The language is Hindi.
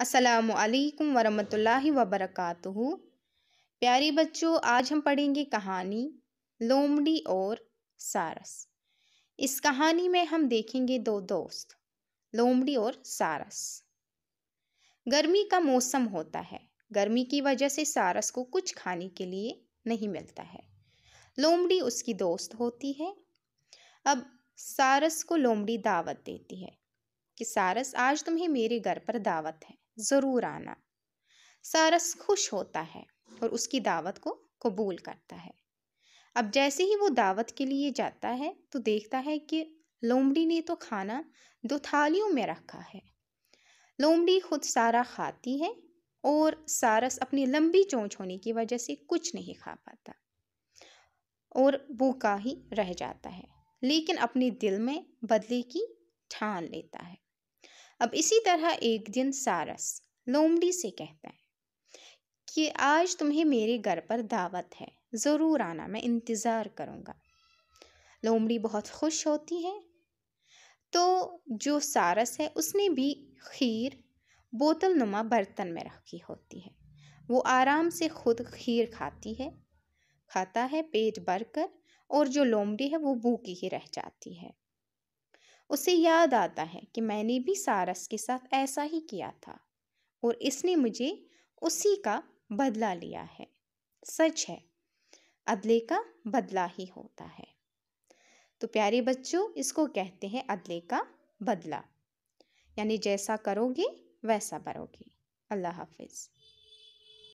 असलकम वरहमल वबरक प्यारे बच्चों आज हम पढ़ेंगे कहानी लोमड़ी और सारस इस कहानी में हम देखेंगे दो दोस्त लोमड़ी और सारस गर्मी का मौसम होता है गर्मी की वजह से सारस को कुछ खाने के लिए नहीं मिलता है लोमड़ी उसकी दोस्त होती है अब सारस को लोमड़ी दावत देती है कि सारस आज तुम्हें मेरे घर पर दावत है ज़रूर आना सारस खुश होता है और उसकी दावत को कबूल करता है अब जैसे ही वो दावत के लिए जाता है तो देखता है कि लोमड़ी ने तो खाना दो थालियों में रखा है लोमड़ी खुद सारा खाती है और सारस अपनी लंबी चोंच होने की वजह से कुछ नहीं खा पाता और भूखा ही रह जाता है लेकिन अपने दिल में बदले की ठान लेता है अब इसी तरह एक दिन सारस लोमड़ी से कहता है कि आज तुम्हें मेरे घर पर दावत है ज़रूर आना मैं इंतज़ार करूँगा लोमड़ी बहुत खुश होती है तो जो सारस है उसने भी खीर बोतल नुमा बर्तन में रखी होती है वो आराम से खुद खीर खाती है खाता है पेट भर कर और जो लोमड़ी है वो भूखी ही रह जाती है उसे याद आता है कि मैंने भी सारस के साथ ऐसा ही किया था और इसने मुझे उसी का बदला लिया है सच है अदले का बदला ही होता है तो प्यारे बच्चों इसको कहते हैं अदले का बदला यानी जैसा करोगे वैसा भरोगे अल्लाह हाफिज़